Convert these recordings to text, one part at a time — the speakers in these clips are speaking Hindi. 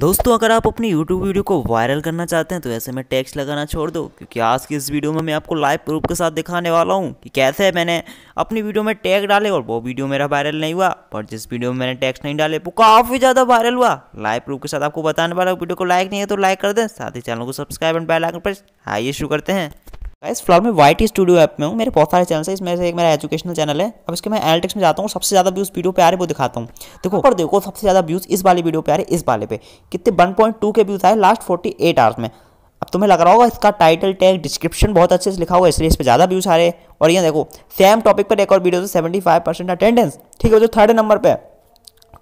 दोस्तों अगर आप अपनी YouTube वीडियो को वायरल करना चाहते हैं तो ऐसे में टैक्स लगाना छोड़ दो क्योंकि आज की इस वीडियो में मैं आपको लाइव प्रूफ के साथ दिखाने वाला हूँ कि कैसे मैंने अपनी वीडियो में टैग डाले और वो वीडियो मेरा वायरल नहीं हुआ पर जिस वीडियो में मैंने टैक्स नहीं डाले वो काफ़ी ज़्यादा वायरल हुआ लाइव प्रूफ के साथ आपको बताने वाला वीडियो को लाइक नहीं है तो लाइक कर दें साथ ही चैनल को subscribe and bell icon press आइए शुरू करते हैं इस फ्लॉर में वाइट स्टूडियो ऐप में हूँ मेरे बहुत सारे चैनल है इसमें से एक मेरा एजुकेशनल चैनल है अब इसके मैं एनालिटिक्स में जाता हूँ सबसे ज़्यादा व्यूज़ वीडियो पे आ रहे वो दिखाता हूँ देखो और देखो सबसे ज़्यादा व्यूज़ इस वाले वीडियो पे आ रहे इस वाले पे कितने वन पॉइंट टू के व्यूज़ आए लास्ट फोर्टी एट आवर्स में अब तुम्हें लग रहा होगा इसका टाइटल टैग डिस्क्रिप्शन बहुत अच्छे से लिखा हुआ इसलिए इस पर ज़्यादा व्यूज़ आ रहे और यहाँ देखो सेम टॉपिक पर एक और वीडियो से सेवेंटी फाइव परसेंट अटेंडेंस ठीक है जो थर्ड नंबर पर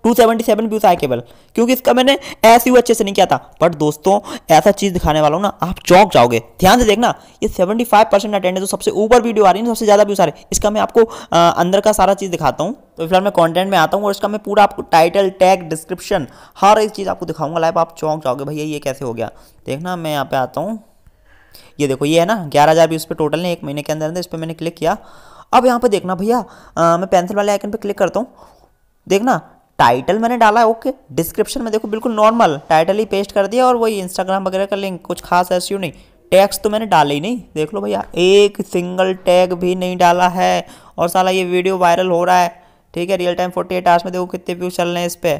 टू सेवेंटी सेवन व्यूज आए केवल क्योंकि इसका मैंने एस यू अच्छे से नहीं किया था बट दोस्तों ऐसा चीज़ दिखाने वाला हूँ ना आप चौंक जाओगे ध्यान से देखना ये सेवेंटी फाइव परसेंट अटेंडेंस जो तो सबसे ऊपर वीडियो आ रही है तो सबसे ज़्यादा व्यूज आ रहे इसका मैं आपको आ, अंदर का सारा चीज़ दिखाता हूँ तो फिलहाल मैं कंटेंट में आता हूँ और इसका मैं पूरा आपको टाइटल टैग डिस्क्रिप्शन हर एक चीज़ आपको दिखाऊंगा लाइव आप चौंक जाओगे भैया ये कैसे हो गया देखना मैं यहाँ पे आता हूँ ये देखो ये है ना ग्यारह हज़ार भी उस पर टोटल ने एक महीने के अंदर अंदर इस पर मैंने क्लिक किया अब यहाँ पर देखना भैया मैं पेंसिल वाले आइकन पर क्लिक करता हूँ देखना टाइटल मैंने डाला है ओके डिस्क्रिप्शन में देखो बिल्कुल नॉर्मल टाइटल ही पेस्ट कर दिया और वही इंस्टाग्राम वगैरह का लिंक कुछ खास ऐसी नहीं टैग्स तो मैंने डाले ही नहीं देख लो भैया एक सिंगल टैग भी नहीं डाला है और साला ये वीडियो वायरल हो रहा है ठीक है रियल टाइम 48 आवर्स में देखो कितने व्यू चल रहे हैं इस पर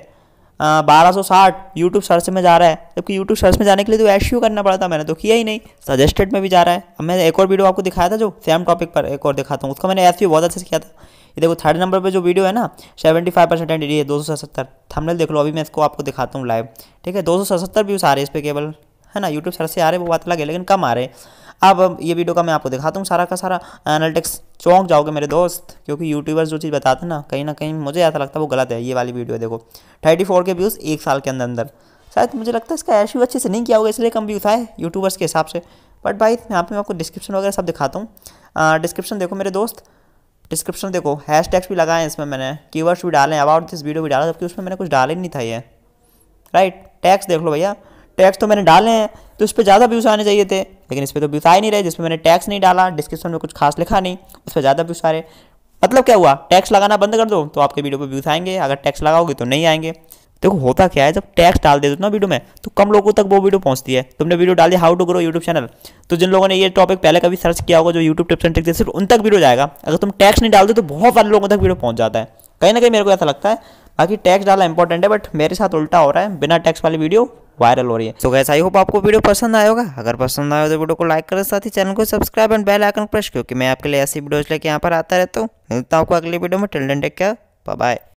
बारह सौ साठ यूट्यूब सर्च में जा रहा है जबकि यूट्यूब सर्च में जाने के लिए तो एश करना पड़ता मैंने तो किया ही नहीं सजेस्टेड में भी जा रहा है अब मैं एक और वीडियो आपको दिखाया था जो सेम टॉपिक पर एक और दिखाता हूँ उसका मैंने एस बहुत अच्छे से किया था ये देखो थर्ड नंबर पर जो वीडियो है ना सेवेंटी फाइव परसेंट एंड है दो सौ सत्तर थमनेल देख लो अभी मैं इसको आपको दिखाता हूँ लाइव ठीक है दो सौ सतहत्तर व्यूज़ आ रहे हैं इस पर केवल है ना यूट्यूब सर से आ रहे वो बात लगे लेकिन कम आ रहे अब ये वीडियो का मैं आपको दिखाता हूँ सारा का सारा एनालिटिक्स चौंक जाओगे मेरे दोस्त क्योंकि यूट्यूबर्स जो चीज़ बताते हैं ना कहीं ना कहीं मुझे ऐसा लगता है वो गलत है ये वाली वीडियो देखो थर्टी फोर के व्यूज़ एक साल के अंदर अंदर शायद मुझे लगता है इसका एशू अच्छे से नहीं किया होगा इसलिए कम व्यूज़ आए यूट्यूबर्स के हिसाब से बट भाई यहाँ पे मैं आपको डिस्क्रिप्शन वगैरह सब दिखाता हूँ डिस्क्रिप्शन देखो मेरे दोस्त डिस्क्रिप्शन देखो हैश टैग्स भी लगाए हैं इसमें मैंने कीवर्ड्स भी डाले हैं अबाउट दिस वीडियो भी डाला जबकि उसमें मैंने कुछ डाले ही नहीं था ये राइट टैक्स देख लो भैया टैक्स तो मैंने डाले हैं तो इस पर ज़्यादा व्यूज़ आने चाहिए थे लेकिन इस पर तो व्यूज़ आ ही नहीं रहे जिसमें मैंने टैक्स नहीं डाला डिस्क्रिप्शन में कुछ खास लिखा नहीं उस पर ज़्यादा व्यूज़ आ रहे मतलब क्या हुआ टैक्स लगाना बंद कर दो तो आपके वीडियो पर व्यूज़ आएंगे अगर टैक्स लगाओगे तो नहीं आएंगे देखो होता क्या है जब टैक्स डाल देते हो ना वीडियो में तो कम लोगों तक वो वीडियो पहुंचती है तुमने वीडियो डाली how to grow YouTube channel तो जिन लोगों ने ये टॉपिक पहले कभी सर्च किया होगा जो यूट्यूब टिप्स एंड ट्रिक्स सिर्फ उन तक वीडियो जाएगा अगर तुम टैक्स नहीं डालते तो बहुत सारे लोगों तक वीडियो पहुंच जाता है कहीं ना कहीं मेरे को ऐसा लगता है बाकी टैक्स डालना इंपॉर्टेंट है बट मेरे साथ उल्टा हो रहा है बिना टैक्स वाली वीडियो वायरल हो रही है तो गैस आई होप आपको वीडियो पसंद आया होगा अगर पसंद आया तो वीडियो को लाइक करें साथ ही चैनल को subscribe and bell icon press क्योंकि मैं आपके लिए ऐसी वीडियोज लेके यहाँ पर आता रहता हूँ मिलता हूँ आपको अगली वीडियो में टेल टेक क्या बाय